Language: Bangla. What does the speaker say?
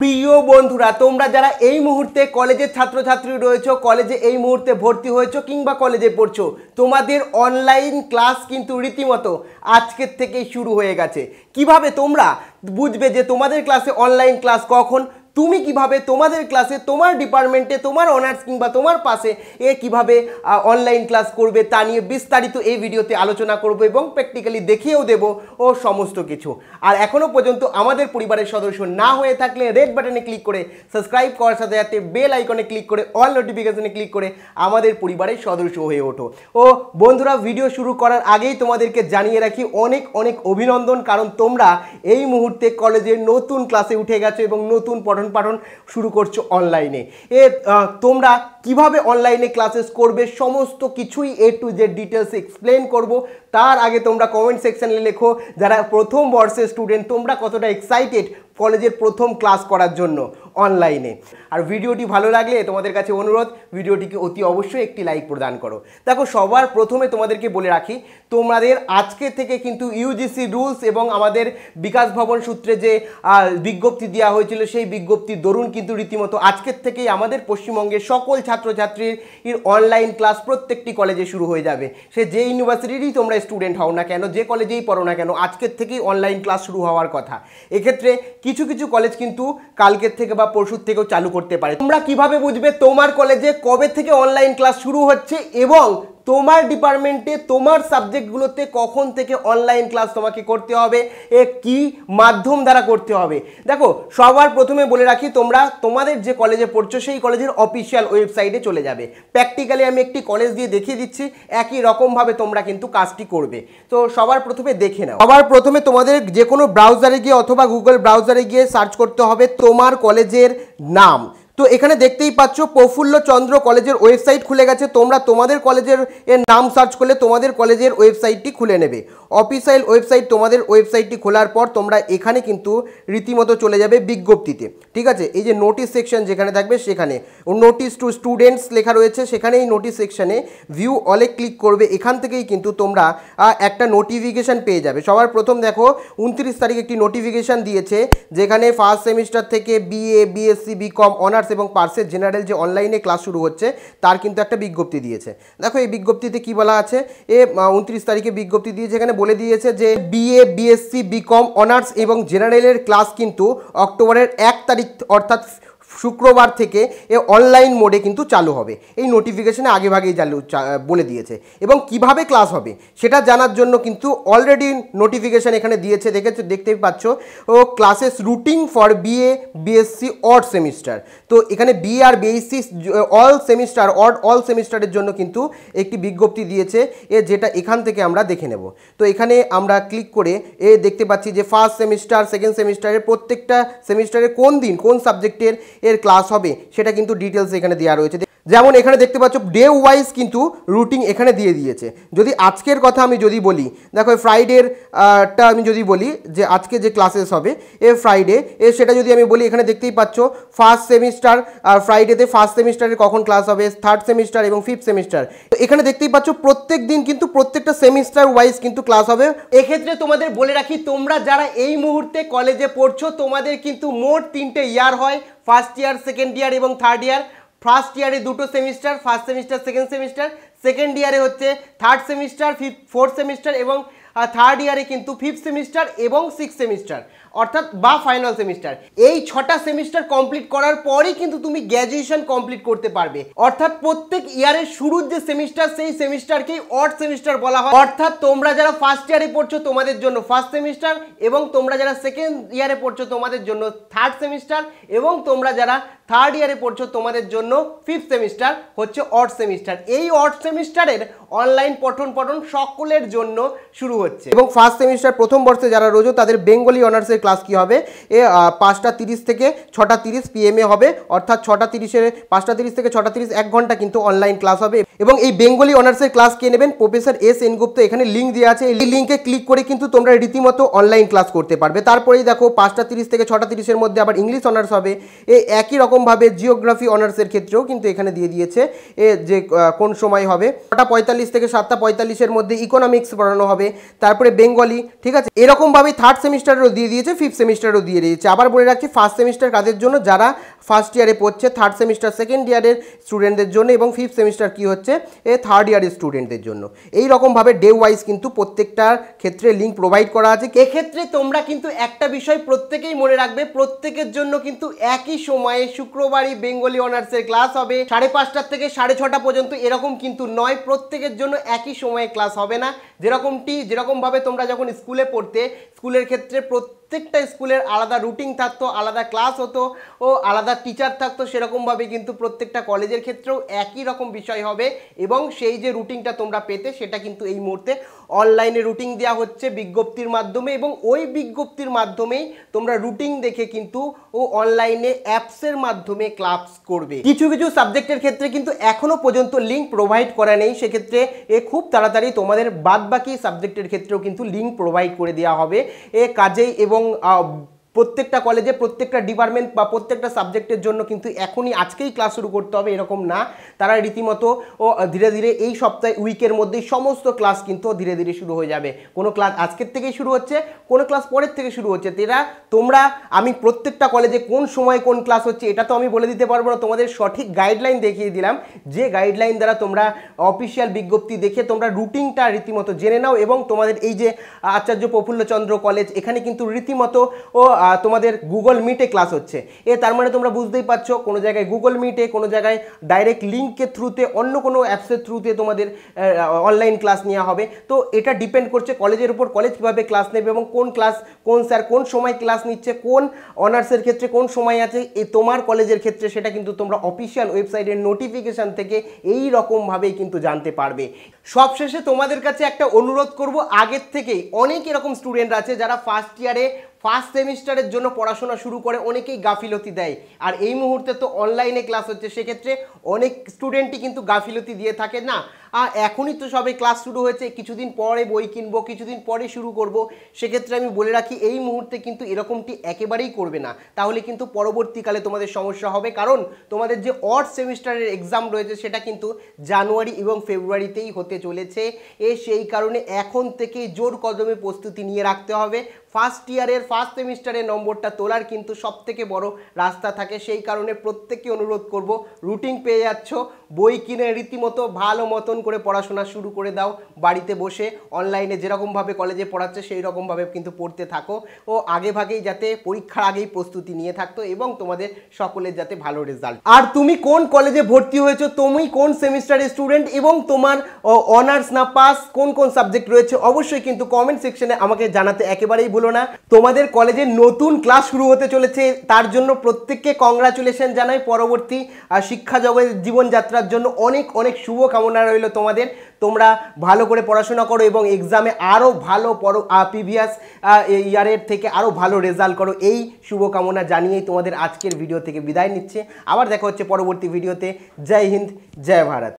প্রিয় বন্ধুরা তোমরা যারা এই মুহূর্তে কলেজের ছাত্রছাত্রী রয়েছো কলেজে এই মুহূর্তে ভর্তি হয়েছো কিংবা কলেজে পড়ছো তোমাদের অনলাইন ক্লাস কিন্তু রীতিমতো আজকের থেকেই শুরু হয়ে গেছে কিভাবে তোমরা বুঝবে যে তোমাদের ক্লাসে অনলাইন ক্লাস কখন তুমি কিভাবে তোমাদের ক্লাসে তোমার ডিপার্টমেন্টে তোমার অনার্স কিংবা তোমার পাশে এ কিভাবে অনলাইন ক্লাস করবে তা নিয়ে বিস্তারিত এই ভিডিওতে আলোচনা করব এবং প্র্যাকটিক্যালি দেখিয়েও দেব ও সমস্ত কিছু আর এখনও পর্যন্ত আমাদের পরিবারের সদস্য না হয়ে থাকলে রেড বাটনে ক্লিক করে সাবস্ক্রাইব করার সাথে সাথে বেল আইকনে ক্লিক করে অল নোটিফিকেশনে ক্লিক করে আমাদের পরিবারের সদস্য হয়ে ওঠো ও বন্ধুরা ভিডিও শুরু করার আগেই তোমাদেরকে জানিয়ে রাখি অনেক অনেক অভিনন্দন কারণ তোমরা এই মুহূর্তে কলেজের নতুন ক্লাসে উঠে গেছো এবং নতুন পঠন পঠন পাঠন শুরু করছো অনলাইনে এ তোমরা কিভাবে অনলাইনে ক্লাসেস করবে সমস্ত কিছুই A to Z details explain করব তার আগে তোমরা কমেন্ট সেকশানে লেখো যারা প্রথম বর্ষের স্টুডেন্ট তোমরা কতটা এক্সাইটেড কলেজের প্রথম ক্লাস করার জন্য অনলাইনে আর ভিডিওটি ভালো লাগলে তোমাদের কাছে অনুরোধ ভিডিওটিকে অতি অবশ্যই একটি লাইক প্রদান করো দেখো সবার প্রথমে তোমাদেরকে বলে রাখি তোমাদের আজকে থেকে কিন্তু ইউজিসি রুলস এবং আমাদের বিকাশ ভবন সূত্রে যে বিজ্ঞপ্তি দেওয়া হয়েছিল সেই বিজ্ঞপ্তি দরুন কিন্তু রীতিমতো আজকের থেকেই আমাদের পশ্চিমবঙ্গের সকল ছাত্রছাত্রীর অনলাইন ক্লাস প্রত্যেকটি কলেজে শুরু হয়ে যাবে সে যে ইউনিভার্সিটিরই তোমরা স্টুডেন্ট হও না কেন যে কলেজেই পড়ো না কেন আজকের থেকেই অনলাইন ক্লাস শুরু হওয়ার কথা এক্ষেত্রে কিছু কিছু কলেজ কিন্তু কালকের থেকে বা পরশুর থেকেও চালু করতে পারে তোমরা কিভাবে বুঝবে তোমার কলেজে কবে থেকে অনলাইন ক্লাস শুরু হচ্ছে এবং তোমার ডিপার্টমেন্টে তোমার সাবজেক্টগুলোতে কখন থেকে অনলাইন ক্লাস তোমাকে করতে হবে এ কি মাধ্যম দ্বারা করতে হবে দেখো সবার প্রথমে বলে রাখি তোমরা তোমাদের যে কলেজে পড়ছো সেই কলেজের অফিসিয়াল ওয়েবসাইটে চলে যাবে প্র্যাকটিক্যালি আমি একটি কলেজ দিয়ে দেখিয়ে দিচ্ছি একই রকমভাবে তোমরা কিন্তু কাজটি করবে তো সবার প্রথমে দেখে নাও সবার প্রথমে তোমাদের যে কোনো ব্রাউজারে গিয়ে অথবা গুগল ব্রাউজারে গিয়ে সার্চ করতে হবে তোমার কলেজের নাম তো এখানে দেখতেই পাচ্ছ প্রফুল্ল চন্দ্র কলেজের ওয়েবসাইট খুলে গেছে তোমরা তোমাদের কলেজের এর নাম সার্চ করলে তোমাদের কলেজের ওয়েবসাইটটি খুলে নেবে অফিসিয়াল ওয়েবসাইট তোমাদের ওয়েবসাইটটি খোলার পর তোমরা এখানে কিন্তু রীতিমতো চলে যাবে বিজ্ঞপ্তিতে ঠিক আছে এই যে নোটিশ সেকশন যেখানে থাকবে সেখানে নোটিশ টু স্টুডেন্টস লেখা রয়েছে সেখানে এই নোটিশ সেকশানে ভিউ অলে ক্লিক করবে এখান থেকেই কিন্তু তোমরা একটা নোটিফিকেশান পেয়ে যাবে সবার প্রথম দেখো উনত্রিশ তারিখ একটি নোটিফিকেশান দিয়েছে যেখানে ফার্স্ট সেমিস্টার থেকে BA BSc BCom honours honours এবং পার্সের জেনারেল যে অনলাইনে ক্লাস শুরু হচ্ছে তার কিন্তু একটা বিজ্ঞপ্তি দিয়েছে দেখো এই বিজ্ঞপ্তিতে কি বলা আছে এ উনত্রিশ তারিখে বিজ্ঞপ্তি দিয়েছে এখানে বলে দিয়েছে যে বিএ বিএসসি বিকম অনার্স এবং জেনারেলের ক্লাস কিন্তু অক্টোবরের এক তারিখ অর্থাৎ শুক্রবার থেকে এ অনলাইন মোডে কিন্তু চালু হবে এই নোটিফিকেশানে আগেভাগেই চালু বলে দিয়েছে এবং কিভাবে ক্লাস হবে সেটা জানার জন্য কিন্তু অলরেডি নোটিফিকেশান এখানে দিয়েছে দেখেছো দেখতে পাচ্ছ ও classes routine for BA BSc odd semester তো এখানে বিএ আর BSc all semester odd all সেমিস্টারের জন্য কিন্তু একটি বিজ্ঞপ্তি দিয়েছে এ যেটা এখান থেকে আমরা দেখে নেব তো এখানে আমরা ক্লিক করে এ দেখতে পাচ্ছি যে ফার্স্ট সেমিস্টার সেকেন্ড সেমিস্টারের প্রত্যেকটা সেমিস্টারের কোন দিন কোন সাবজেক্টের এর ক্লাস হবে সেটা কিন্তু ডিটেলস এখানে দেওয়া রয়েছে যেমন এখানে দেখতে পাচ্ছ ডে ওয়াইজ কিন্তু রুটিং এখানে দিয়ে দিয়েছে যদি আজকের কথা আমি যদি বলি দেখো ফ্রাইডের টা আমি যদি বলি যে আজকে যে ক্লাসেস হবে এ ফ্রাইডে এ সেটা যদি আমি বলি এখানে দেখতেই পাচ্ছ ফার্স্ট সেমিস্টার আর ফ্রাইডেতে ফার্স্ট সেমিস্টারের কখন ক্লাস হবে থার্ড সেমিস্টার এবং ফিফথ সেমিস্টার তো এখানে দেখতেই পাচ্ছ প্রত্যেক দিন কিন্তু প্রত্যেকটা সেমিস্টার ওয়াইজ কিন্তু ক্লাস হবে এক্ষেত্রে তোমাদের বলে রাখি তোমরা যারা এই মুহূর্তে কলেজে পড়ছো তোমাদের কিন্তু মোট তিনটে ইয়ার হয় ফার্স্ট ইয়ার সেকেন্ড ইয়ার এবং থার্ড ইয়ার ফার্স্ট ইয়ারে দুটো semester first semester second semester second ইয়ারে হচ্ছে third semester fifth fourth semester এবং থার্ড ইয়ারে কিন্তু ফিফথ সেমিস্টার এবং সিক্স সেমিস্টার অর্থাৎ বা ফাইনাল সেমিস্টার এই ছটা সেমিস্টার কমপ্লিট করার পরেই কিন্তু তুমি গ্র্যাজুয়েশন কমপ্লিট করতে পারবে অর্থাৎ প্রত্যেক ইয়ারের শুরুর যে সেমিস্টার সেই সেমিস্টারকেই অর্ড সেমিস্টার বলা হয় অর্থাৎ তোমরা যারা ফার্স্ট ইয়ারে পড়ছো তোমাদের জন্য ফার্স্ট সেমিস্টার এবং তোমরা যারা সেকেন্ড ইয়ারে পড়ছো তোমাদের জন্য থার্ড সেমিস্টার এবং তোমরা যারা থার্ড ইয়ারে পড়ছো তোমাদের জন্য ফিফথ সেমিস্টার হচ্ছে অর্ড সেমিস্টার এই অর্ড সেমিস্টারের অনলাইন পঠন পঠন সকলের জন্য শুরু হচ্ছে এবং ফার্স্ট সেমিস্টার প্রথম বর্ষে যারা রোজো তাদের বেঙ্গলি অনার্সের ক্লাস কি হবে এ পাঁচটা তিরিশ থেকে ছটা তিরিশ পিএমএ হবে অর্থাৎ ছটা তিরিশের পাঁচটা তিরিশ থেকে ছটা তিরিশ এক ঘন্টা কিন্তু অনলাইন ক্লাস হবে এবং এই বেঙ্গলি অনার্সের ক্লাস কে নেবেন প্রফেসর এস এনগুপ্ত এখানে লিঙ্ক দেওয়া আছে এই লিঙ্কে ক্লিক করে কিন্তু তোমরা রীতিমতো অনলাইন ক্লাস করতে পারবে তারপরেই দেখো পাঁচটা তিরিশ থেকে ছটা তিরিশের মধ্যে আবার ইংলিশ অনার্স হবে এই একই রকমভাবে জিওগ্রাফি অনার্সের ক্ষেত্রেও কিন্তু এখানে দিয়ে দিয়েছে এ যে কোন সময় হবে ছটা পঁয়তাল্লিশ থেকে সাতটা পঁয়তাল্লিশের মধ্যে ইকোনমিক্স পড়ানো হবে তারপরে বেঙ্গলি ঠিক আছে এরকমভাবে থার্ড সেমিস্টারেরও দিয়ে দিয়েছে ফিফথ সেমিস্টারও দিয়ে দিয়েছে আবার বলে রাখছি ফার্স্ট সেমিস্টার কাজের জন্য যারা ফার্স্ট ইয়ারে পড়ছে থার্ড সেমিস্টার সেকেন্ড ইয়ারের স্টুডেন্টদের জন্য এবং ফিফথ সেমিস্টার কী হচ্ছে হচ্ছে থার্ড ইয়ার স্টুডেন্টদের জন্য এই রকমভাবে ডে ওয়াইজ কিন্তু প্রত্যেকটার ক্ষেত্রে লিঙ্ক প্রোভাইড করা আছে এক্ষেত্রে তোমরা কিন্তু একটা বিষয় প্রত্যেকেই মনে রাখবে প্রত্যেকের জন্য কিন্তু একই সময়ে শুক্রবারই বেঙ্গলি অনার্সের ক্লাস হবে সাড়ে পাঁচটার থেকে সাড়ে ছটা পর্যন্ত এরকম কিন্তু নয় প্রত্যেকের জন্য একই সময়ে ক্লাস হবে না যেরকমটি যেরকমভাবে তোমরা যখন স্কুলে পড়তে স্কুলের ক্ষেত্রে প্রত্যেক প্রত্যেকটা স্কুলের আলাদা রুটিন থাকতো আলাদা ক্লাস হতো ও আলাদা টিচার থাকতো সেরকমভাবে কিন্তু প্রত্যেকটা কলেজের ক্ষেত্রেও একই রকম বিষয় হবে এবং সেই যে রুটিনটা তোমরা পেতে সেটা কিন্তু এই মুহূর্তে অনলাইনে রুটিং দেওয়া হচ্ছে বিজ্ঞপ্তির মাধ্যমে এবং ওই বিজ্ঞপ্তির মাধ্যমেই তোমরা রুটিং দেখে কিন্তু ও অনলাইনে অ্যাপসের মাধ্যমে ক্লাবস করবে কিছু কিছু সাবজেক্টের ক্ষেত্রে কিন্তু এখনও পর্যন্ত লিঙ্ক প্রোভাইড করা নেই সেক্ষেত্রে এ খুব তাড়াতাড়ি তোমাদের বাদবাকি সাবজেক্টের ক্ষেত্রেও কিন্তু লিঙ্ক প্রোভাইড করে দেওয়া হবে এ কাজেই এবং প্রত্যেকটা কলেজে প্রত্যেকটা ডিপার্টমেন্ট বা প্রত্যেকটা সাবজেক্টের জন্য কিন্তু এখনই আজকেই ক্লাস শুরু করতে হবে এরকম না তারা রীতিমতো ও ধীরে ধীরে এই সপ্তাহে উইকের মধ্যেই সমস্ত ক্লাস কিন্তু ধীরে ধীরে শুরু হয়ে যাবে কোনো ক্লাস আজকের থেকেই শুরু হচ্ছে কোনো ক্লাস পরের থেকে শুরু হচ্ছে তেরা তোমরা আমি প্রত্যেকটা কলেজে কোন সময় কোন ক্লাস হচ্ছে এটা তো আমি বলে দিতে পারবো না তোমাদের সঠিক গাইডলাইন দেখিয়ে দিলাম যে গাইডলাইন দ্বারা তোমরা অফিসিয়াল বিজ্ঞপ্তি দেখে তোমরা রুটিনটা রীতিমতো জেনে নাও এবং তোমাদের এই যে আচার্য প্রফুল্লচন্দ্র কলেজ এখানে কিন্তু রীতিমতো ও তোমাদের গুগল মিটে ক্লাস হচ্ছে এ তার মানে তোমরা বুঝতেই পারছো কোনো জায়গায় গুগল মিটে কোনো জায়গায় ডাইরেক্ট লিঙ্কের থ্রুতে অন্য কোনো অ্যাপসের থ্রুতে তোমাদের অনলাইন ক্লাস নেওয়া হবে তো এটা ডিপেন্ড করছে কলেজের উপর কলেজ কীভাবে ক্লাস নেবে এবং কোন ক্লাস কোন স্যার কোন সময় ক্লাস নিচ্ছে কোন অনার্সের ক্ষেত্রে কোন সময় আছে এ তোমার কলেজের ক্ষেত্রে সেটা কিন্তু তোমরা অফিসিয়াল ওয়েবসাইটের নোটিফিকেশান থেকে এই রকমভাবেই কিন্তু জানতে পারবে সবশেষে তোমাদের কাছে একটা অনুরোধ করব আগের থেকেই অনেক এরকম স্টুডেন্ট আছে যারা ফার্স্ট ইয়ারে ফার্স্ট সেমিস্টারের জন্য পড়াশোনা শুরু করে অনেকেই গাফিলতি দেয় আর এই মুহূর্তে তো অনলাইনে ক্লাস হচ্ছে সেক্ষেত্রে অনেক স্টুডেন্টই কিন্তু গাফিলতি দিয়ে থাকে না আর এখনই তো সবে ক্লাস শুরু হয়েছে কিছুদিন পরে বই কিনবো কিছুদিন পরে শুরু করব সেক্ষেত্রে আমি বলে রাখি এই মুহূর্তে কিন্তু এরকমটি একেবারেই করবে না তাহলে কিন্তু পরবর্তীকালে তোমাদের সমস্যা হবে কারণ তোমাদের যে অর্থ সেমিস্টারের এক্সাম রয়েছে সেটা কিন্তু জানুয়ারি এবং ফেব্রুয়ারিতেই হতে চলেছে এ সেই কারণে এখন থেকে জোর কদমে প্রস্তুতি নিয়ে রাখতে হবে ফার্স্ট ইয়ারের ফার্স্ট সেমিস্টারের নম্বরটা তোলার কিন্তু সবথেকে বড় রাস্তা থাকে সেই কারণে প্রত্যেককে অনুরোধ করব রুটিন পেয়ে যাচ্ছ বই কিনে রীতিমতো ভালো মতন করে পড়াশোনা শুরু করে দাও বাড়িতে বসে অনলাইনে যেরকমভাবে কলেজে পড়াচ্ছে সেই রকমভাবে কিন্তু পড়তে থাকো ও আগে ভাগেই যাতে পরীক্ষার আগেই প্রস্তুতি নিয়ে থাকতো এবং তোমাদের সকলের যাতে ভালো রেজাল্ট আর তুমি কোন কলেজে ভর্তি হয়েছো তুমি কোন সেমিস্টারের স্টুডেন্ট এবং তোমার অনার্স না পাস কোন কোন সাবজেক্ট রয়েছে অবশ্যই কিন্তু কমেন্ট সেকশনে আমাকে জানাতে একেবারেই ভুলো না তোমাদের কলেজে নতুন ক্লাস শুরু হতে চলেছে তার জন্য প্রত্যেককে কংগ্রাচুলেশন জানাই পরবর্তী শিক্ষা জগতের জীবনযাত্রা যাত্রার জন্য অনেক অনেক শুভকামনা রইল তোমাদের তোমরা ভালো করে পড়াশোনা করো এবং এক্সামে আরও ভালো পর প্রিভিয়াস ইয়ারের থেকে আরও ভালো রেজাল্ট করো এই শুভকামনা জানিয়েই তোমাদের আজকের ভিডিও থেকে বিদায় নিচ্ছে আবার দেখা হচ্ছে পরবর্তী ভিডিওতে জয় হিন্দ জয় ভারত